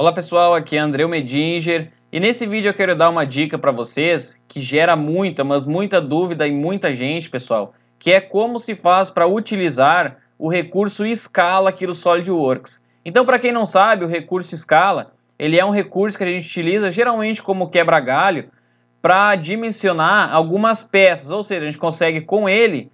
Olá pessoal, aqui é André Medinger e nesse vídeo eu quero dar uma dica para vocês que gera muita, mas muita dúvida em muita gente, pessoal, que é como se faz para utilizar o recurso Scala aqui do SolidWorks. Então, para quem não sabe, o recurso Scala, ele é um recurso que a gente utiliza geralmente como quebra-galho para dimensionar algumas peças, ou seja, a gente consegue com ele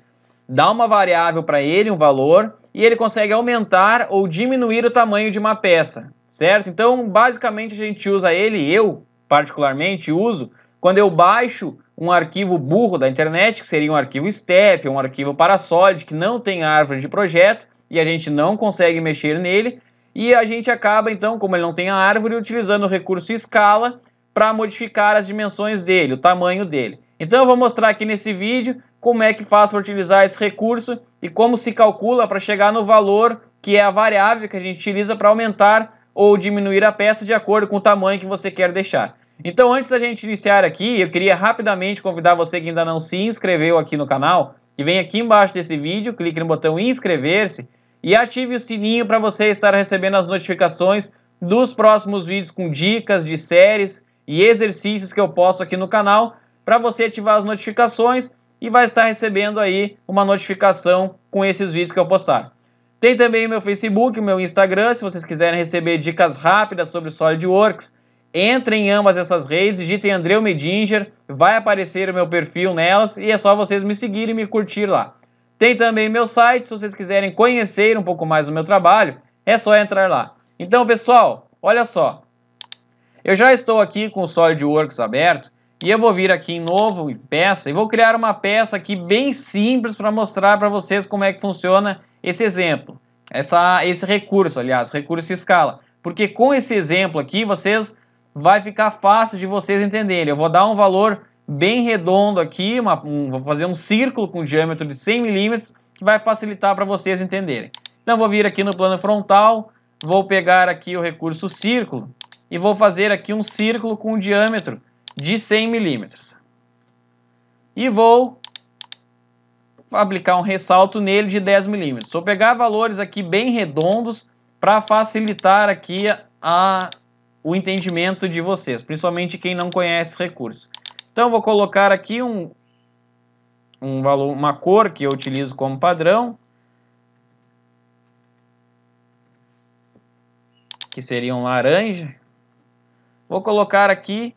dar uma variável para ele, um valor, e ele consegue aumentar ou diminuir o tamanho de uma peça certo? Então, basicamente, a gente usa ele, eu particularmente uso, quando eu baixo um arquivo burro da internet, que seria um arquivo step, um arquivo Parasolid, que não tem árvore de projeto, e a gente não consegue mexer nele, e a gente acaba, então, como ele não tem a árvore, utilizando o recurso escala para modificar as dimensões dele, o tamanho dele. Então eu vou mostrar aqui nesse vídeo como é que faz para utilizar esse recurso e como se calcula para chegar no valor que é a variável que a gente utiliza para aumentar ou diminuir a peça de acordo com o tamanho que você quer deixar. Então, antes da gente iniciar aqui, eu queria rapidamente convidar você que ainda não se inscreveu aqui no canal, que vem aqui embaixo desse vídeo, clique no botão inscrever-se e ative o sininho para você estar recebendo as notificações dos próximos vídeos com dicas de séries e exercícios que eu posto aqui no canal, para você ativar as notificações e vai estar recebendo aí uma notificação com esses vídeos que eu postar. Tem também meu Facebook, meu Instagram, se vocês quiserem receber dicas rápidas sobre SolidWorks, entrem em ambas essas redes, digitem Andreu Medinger, vai aparecer o meu perfil nelas e é só vocês me seguirem e me curtir lá. Tem também meu site, se vocês quiserem conhecer um pouco mais o meu trabalho, é só entrar lá. Então, pessoal, olha só. Eu já estou aqui com o SolidWorks aberto e eu vou vir aqui em novo, em peça, e vou criar uma peça aqui bem simples para mostrar para vocês como é que funciona esse exemplo. Essa, esse recurso, aliás, recurso escala. Porque com esse exemplo aqui, vocês vai ficar fácil de vocês entenderem. Eu vou dar um valor bem redondo aqui, uma, um, vou fazer um círculo com um diâmetro de 100 milímetros, que vai facilitar para vocês entenderem. Então vou vir aqui no plano frontal, vou pegar aqui o recurso círculo e vou fazer aqui um círculo com um diâmetro de 100 milímetros. E vou aplicar um ressalto nele de 10 milímetros. Vou pegar valores aqui bem redondos para facilitar aqui a, o entendimento de vocês, principalmente quem não conhece recurso. Então vou colocar aqui um, um valor, uma cor que eu utilizo como padrão, que seria um laranja. Vou colocar aqui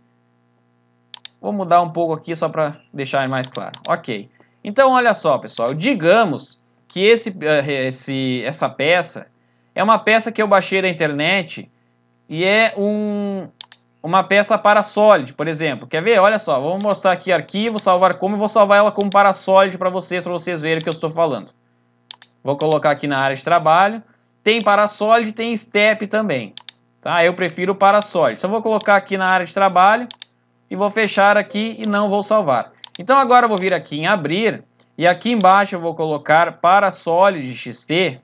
Vou mudar um pouco aqui só para deixar mais claro. Ok. Então, olha só, pessoal. Digamos que esse, eh, esse, essa peça é uma peça que eu baixei da internet e é um, uma peça para solid, por exemplo. Quer ver? Olha só, Vou mostrar aqui arquivo, salvar como, e vou salvar ela como para solid para vocês, para vocês verem o que eu estou falando. Vou colocar aqui na área de trabalho. Tem para solid, tem step também. Tá? Eu prefiro para solid. Então vou colocar aqui na área de trabalho e vou fechar aqui e não vou salvar. Então agora eu vou vir aqui em abrir e aqui embaixo eu vou colocar para Solid XT,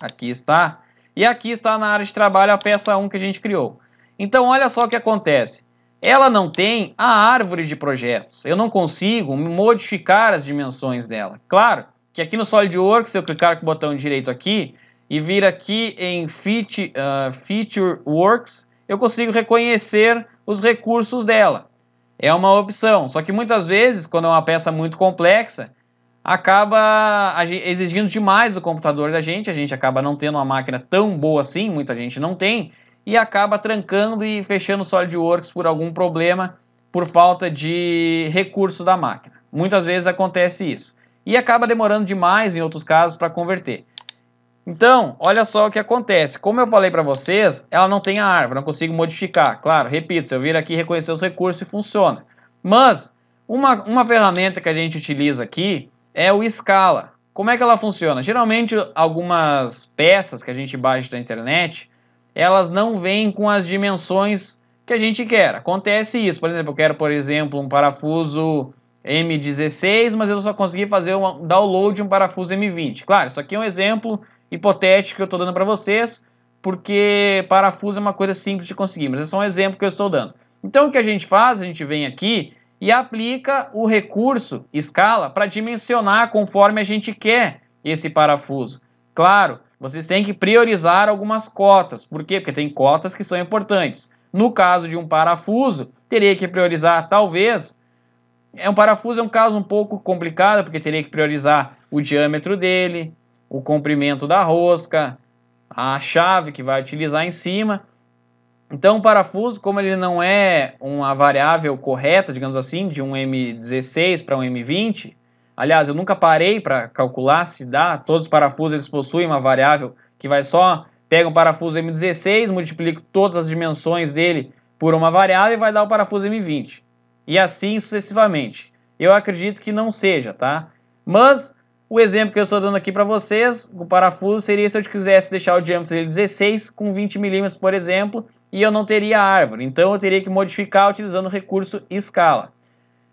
aqui está, e aqui está na área de trabalho a peça 1 que a gente criou. Então olha só o que acontece, ela não tem a árvore de projetos, eu não consigo modificar as dimensões dela. Claro que aqui no SolidWorks, se eu clicar com o botão direito aqui e vir aqui em Feature, uh, Feature Works, eu consigo reconhecer os recursos dela. É uma opção, só que muitas vezes, quando é uma peça muito complexa, acaba exigindo demais do computador da gente, a gente acaba não tendo uma máquina tão boa assim, muita gente não tem, e acaba trancando e fechando o SolidWorks por algum problema por falta de recurso da máquina. Muitas vezes acontece isso. E acaba demorando demais em outros casos para converter. Então, olha só o que acontece. Como eu falei para vocês, ela não tem a árvore, não consigo modificar. Claro, repito, se eu vir aqui reconhecer os recursos e funciona. Mas, uma, uma ferramenta que a gente utiliza aqui é o Scala. Como é que ela funciona? Geralmente, algumas peças que a gente baixa da internet, elas não vêm com as dimensões que a gente quer. Acontece isso. Por exemplo, eu quero, por exemplo, um parafuso M16, mas eu só consegui fazer um download de um parafuso M20. Claro, isso aqui é um exemplo hipotético que eu estou dando para vocês, porque parafuso é uma coisa simples de conseguir, mas é só um exemplo que eu estou dando. Então o que a gente faz? A gente vem aqui e aplica o recurso escala para dimensionar conforme a gente quer esse parafuso. Claro, vocês têm que priorizar algumas cotas. Por quê? Porque tem cotas que são importantes. No caso de um parafuso, teria que priorizar talvez. É um parafuso é um caso um pouco complicado, porque teria que priorizar o diâmetro dele, o comprimento da rosca, a chave que vai utilizar em cima. Então, o parafuso, como ele não é uma variável correta, digamos assim, de um M16 para um M20, aliás, eu nunca parei para calcular se dá, todos os parafusos eles possuem uma variável que vai só, pega um parafuso M16, multiplica todas as dimensões dele por uma variável e vai dar o parafuso M20. E assim sucessivamente. Eu acredito que não seja, tá? Mas o exemplo que eu estou dando aqui para vocês, o parafuso, seria se eu quisesse deixar o diâmetro dele 16 com 20 milímetros, por exemplo, e eu não teria árvore. Então eu teria que modificar utilizando o recurso escala.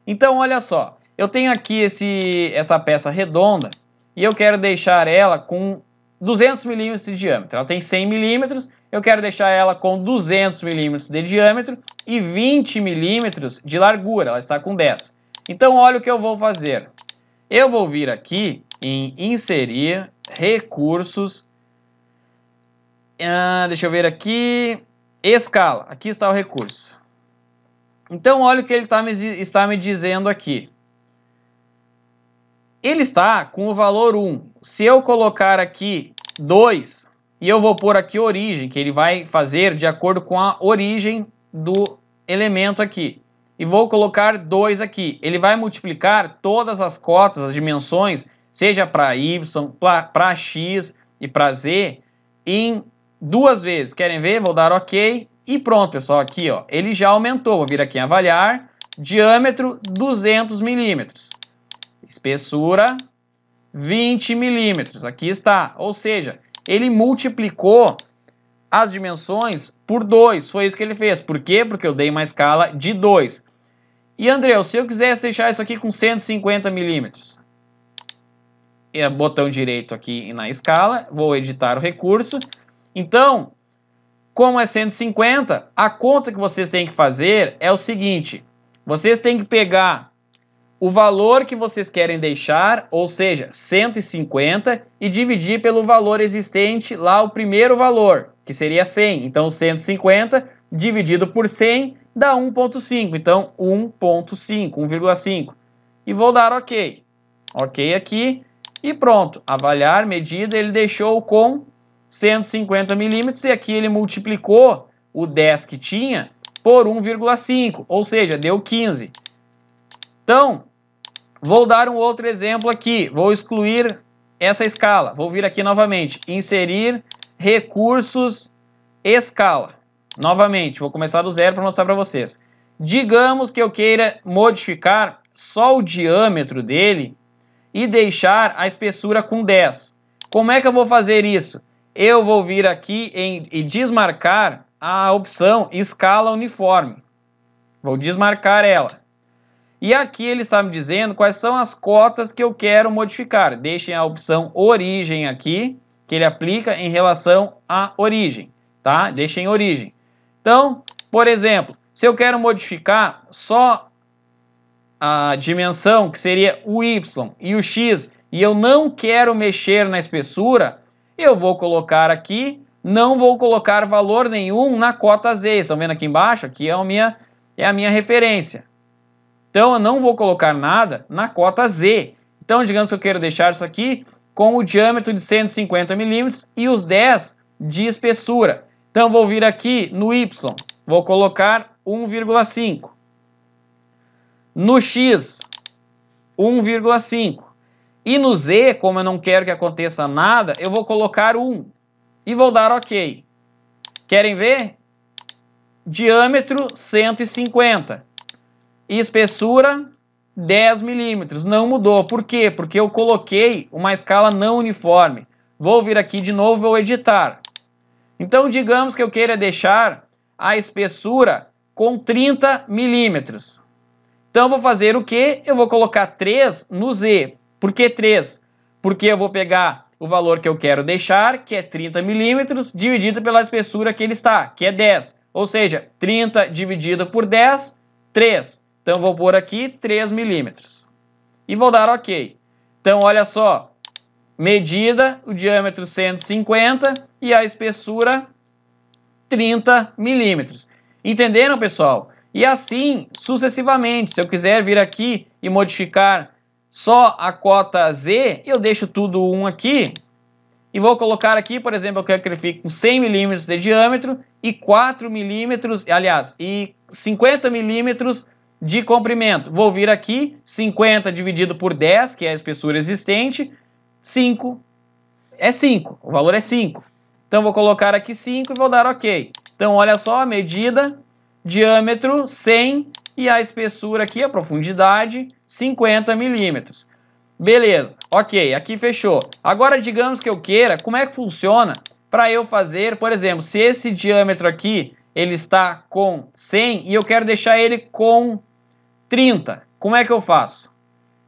Então olha só, eu tenho aqui esse, essa peça redonda e eu quero deixar ela com 200 milímetros de diâmetro. Ela tem 100 milímetros, eu quero deixar ela com 200 milímetros de diâmetro e 20 milímetros de largura, ela está com 10. Então olha o que eu vou fazer. Eu vou vir aqui em inserir recursos. Ah, deixa eu ver aqui. Escala. Aqui está o recurso. Então, olha o que ele está me, está me dizendo aqui. Ele está com o valor 1. Se eu colocar aqui 2, e eu vou pôr aqui origem, que ele vai fazer de acordo com a origem do elemento aqui e vou colocar 2 aqui. Ele vai multiplicar todas as cotas, as dimensões, seja para y, para x e para z, em duas vezes. Querem ver? Vou dar OK. E pronto, pessoal, aqui ó, ele já aumentou. Vou vir aqui em avaliar. Diâmetro 200 milímetros. Espessura 20 milímetros. Aqui está. Ou seja, ele multiplicou as dimensões por 2. Foi isso que ele fez. Por quê? Porque eu dei uma escala de 2. E, André, se eu quisesse deixar isso aqui com 150 milímetros, é botão direito aqui na escala, vou editar o recurso. Então, como é 150, a conta que vocês têm que fazer é o seguinte, vocês têm que pegar o valor que vocês querem deixar, ou seja, 150, e dividir pelo valor existente lá, o primeiro valor que seria 100. Então, 150 dividido por 100 dá 1.5. Então, 1.5, 1,5. E vou dar OK. OK aqui e pronto. Avaliar medida, ele deixou com 150 milímetros e aqui ele multiplicou o 10 que tinha por 1,5, ou seja, deu 15. Então, vou dar um outro exemplo aqui. Vou excluir essa escala. Vou vir aqui novamente, inserir recursos, escala. Novamente, vou começar do zero para mostrar para vocês. Digamos que eu queira modificar só o diâmetro dele e deixar a espessura com 10. Como é que eu vou fazer isso? Eu vou vir aqui em, e desmarcar a opção escala uniforme. Vou desmarcar ela. E aqui ele está me dizendo quais são as cotas que eu quero modificar. Deixem a opção origem aqui que ele aplica em relação à origem, tá? Deixa em origem. Então, por exemplo, se eu quero modificar só a dimensão, que seria o y e o x, e eu não quero mexer na espessura, eu vou colocar aqui, não vou colocar valor nenhum na cota z. Estão vendo aqui embaixo? Aqui é a minha, é a minha referência. Então, eu não vou colocar nada na cota z. Então, digamos que eu quero deixar isso aqui com o diâmetro de 150 milímetros e os 10 de espessura. Então vou vir aqui no Y, vou colocar 1,5. No X, 1,5. E no Z, como eu não quero que aconteça nada, eu vou colocar 1 e vou dar OK. Querem ver? Diâmetro 150. Espessura 10 milímetros. Não mudou. Por quê? Porque eu coloquei uma escala não uniforme. Vou vir aqui de novo, e vou editar. Então, digamos que eu queira deixar a espessura com 30 milímetros. Então, vou fazer o quê? Eu vou colocar 3 no Z. Por que 3? Porque eu vou pegar o valor que eu quero deixar, que é 30 milímetros, dividido pela espessura que ele está, que é 10. Ou seja, 30 dividido por 10, 3. Então vou pôr aqui 3 milímetros. E vou dar OK. Então olha só, medida, o diâmetro 150 e a espessura 30 milímetros. Entenderam, pessoal? E assim sucessivamente. Se eu quiser vir aqui e modificar só a cota Z, eu deixo tudo 1 aqui e vou colocar aqui, por exemplo, eu quero que ele fique com 100 milímetros de diâmetro e 4 milímetros, aliás, e 50 milímetros de comprimento. Vou vir aqui, 50 dividido por 10, que é a espessura existente, 5 é 5, o valor é 5. Então vou colocar aqui 5 e vou dar OK. Então olha só a medida, diâmetro 100 e a espessura aqui, a profundidade, 50 milímetros. Beleza, ok, aqui fechou. Agora digamos que eu queira, como é que funciona para eu fazer, por exemplo, se esse diâmetro aqui ele está com 100 e eu quero deixar ele com 30. Como é que eu faço?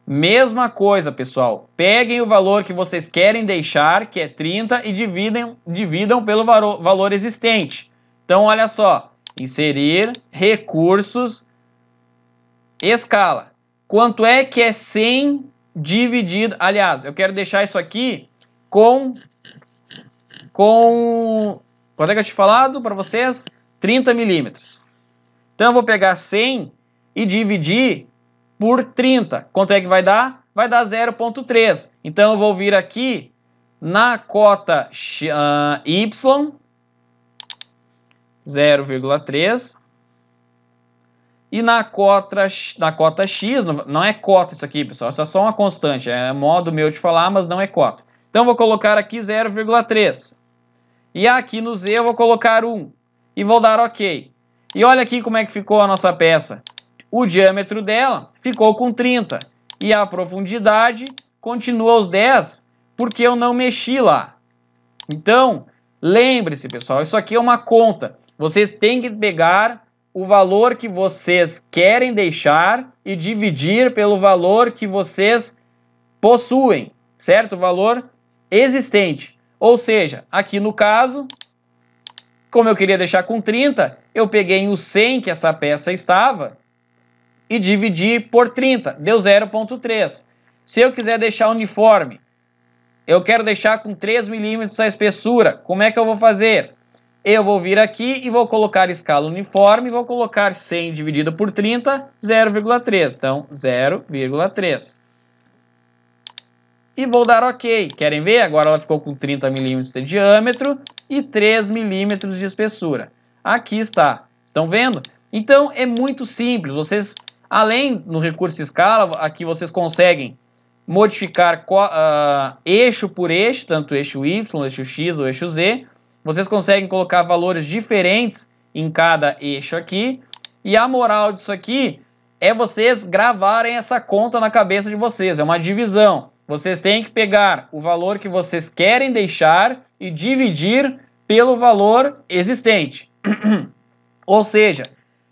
Mesma coisa, pessoal. Peguem o valor que vocês querem deixar, que é 30, e dividem, dividam pelo valor existente. Então, olha só. Inserir recursos, escala. Quanto é que é 100 dividido... Aliás, eu quero deixar isso aqui com... com... Quanto é que eu tinha falado para vocês? 30 milímetros. Então, eu vou pegar 100 e dividir por 30. Quanto é que vai dar? Vai dar 0,3. Então eu vou vir aqui na cota ah, y, 0,3. E na cota, na cota x, não é cota isso aqui, pessoal, isso é só uma constante, é modo meu de falar, mas não é cota. Então vou colocar aqui 0,3. E aqui no z eu vou colocar 1. E vou dar OK. E olha aqui como é que ficou a nossa peça. O diâmetro dela ficou com 30 e a profundidade continua aos 10 porque eu não mexi lá. Então, lembre-se, pessoal, isso aqui é uma conta. Vocês têm que pegar o valor que vocês querem deixar e dividir pelo valor que vocês possuem, certo? O valor existente. Ou seja, aqui no caso, como eu queria deixar com 30, eu peguei o 100 que essa peça estava e dividir por 30, deu 0,3. Se eu quiser deixar uniforme, eu quero deixar com 3 milímetros a espessura, como é que eu vou fazer? Eu vou vir aqui e vou colocar escala uniforme, vou colocar 100 dividido por 30, 0,3. Então, 0,3. E vou dar OK. Querem ver? Agora ela ficou com 30 milímetros de diâmetro e 3 milímetros de espessura. Aqui está. Estão vendo? Então, é muito simples. Vocês Além no recurso escala, aqui vocês conseguem modificar uh, eixo por eixo, tanto eixo Y, eixo X ou eixo Z. Vocês conseguem colocar valores diferentes em cada eixo aqui. E a moral disso aqui é vocês gravarem essa conta na cabeça de vocês, é uma divisão. Vocês têm que pegar o valor que vocês querem deixar e dividir pelo valor existente. Ou seja,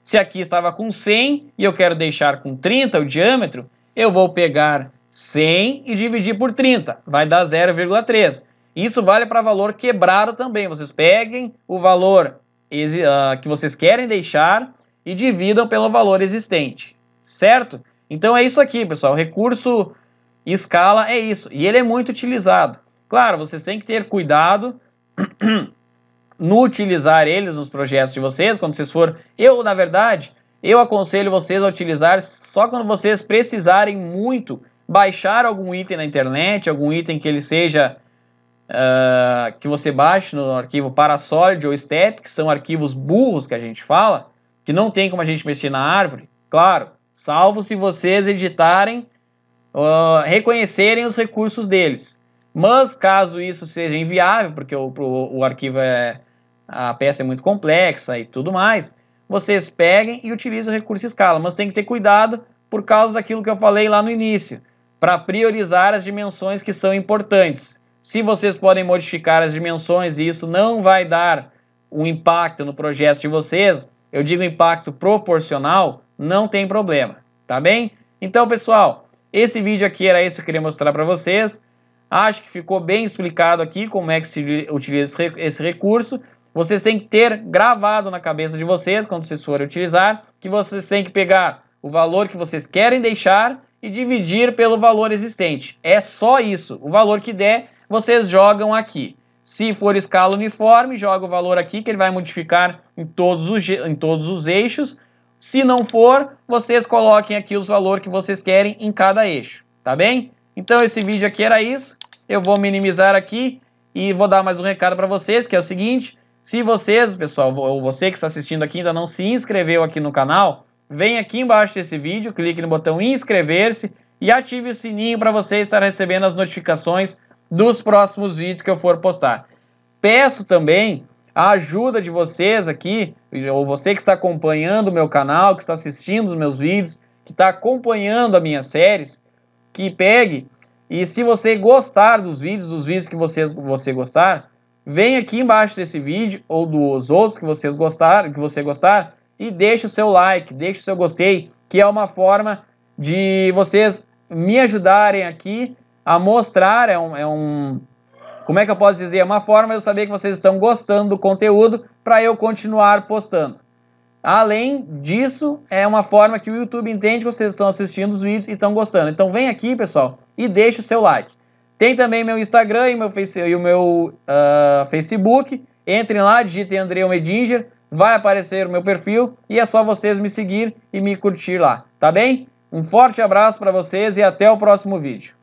se aqui estava com 100 e eu quero deixar com 30 o diâmetro, eu vou pegar 100 e dividir por 30, vai dar 0,3. Isso vale para valor quebrado também. Vocês peguem o valor ah, que vocês querem deixar e dividam pelo valor existente, certo? Então é isso aqui, pessoal. O recurso escala é isso. E ele é muito utilizado. Claro, vocês têm que ter cuidado no utilizar eles nos projetos de vocês, quando vocês forem. Eu, na verdade, eu aconselho vocês a utilizar só quando vocês precisarem muito baixar algum item na internet, algum item que ele seja uh, que você baixe no arquivo Parasolid ou Step, que são arquivos burros que a gente fala, que não tem como a gente mexer na árvore, claro, salvo se vocês editarem, uh, reconhecerem os recursos deles. Mas caso isso seja inviável, porque o, o, o arquivo é a peça é muito complexa e tudo mais, vocês peguem e utilizem o recurso escala, mas tem que ter cuidado por causa daquilo que eu falei lá no início, para priorizar as dimensões que são importantes. Se vocês podem modificar as dimensões e isso não vai dar um impacto no projeto de vocês, eu digo impacto proporcional, não tem problema, tá bem? Então, pessoal, esse vídeo aqui era isso que eu queria mostrar para vocês. Acho que ficou bem explicado aqui como é que se utiliza esse recurso. Vocês têm que ter gravado na cabeça de vocês, quando vocês forem utilizar, que vocês têm que pegar o valor que vocês querem deixar e dividir pelo valor existente. É só isso. O valor que der, vocês jogam aqui. Se for escala uniforme, joga o valor aqui, que ele vai modificar em todos os, em todos os eixos. Se não for, vocês coloquem aqui os valores que vocês querem em cada eixo, tá bem? Então esse vídeo aqui era isso. Eu vou minimizar aqui e vou dar mais um recado para vocês, que é o seguinte. Se vocês, pessoal, ou você que está assistindo aqui ainda não se inscreveu aqui no canal, vem aqui embaixo desse vídeo, clique no botão inscrever-se e ative o sininho para você estar recebendo as notificações dos próximos vídeos que eu for postar. Peço também a ajuda de vocês aqui, ou você que está acompanhando o meu canal, que está assistindo os meus vídeos, que está acompanhando as minhas séries, que pegue e se você gostar dos vídeos, dos vídeos que vocês, você gostar, Vem aqui embaixo desse vídeo ou dos outros que vocês gostaram, que você gostar e deixe o seu like, deixe o seu gostei, que é uma forma de vocês me ajudarem aqui a mostrar, é um, é um como é que eu posso dizer, é uma forma de eu saber que vocês estão gostando do conteúdo para eu continuar postando. Além disso, é uma forma que o YouTube entende que vocês estão assistindo os vídeos e estão gostando. Então vem aqui, pessoal, e deixe o seu like. Tem também meu Instagram e, meu face, e o meu uh, Facebook. Entrem lá, digitem André Medinger, vai aparecer o meu perfil e é só vocês me seguir e me curtir lá, tá bem? Um forte abraço para vocês e até o próximo vídeo.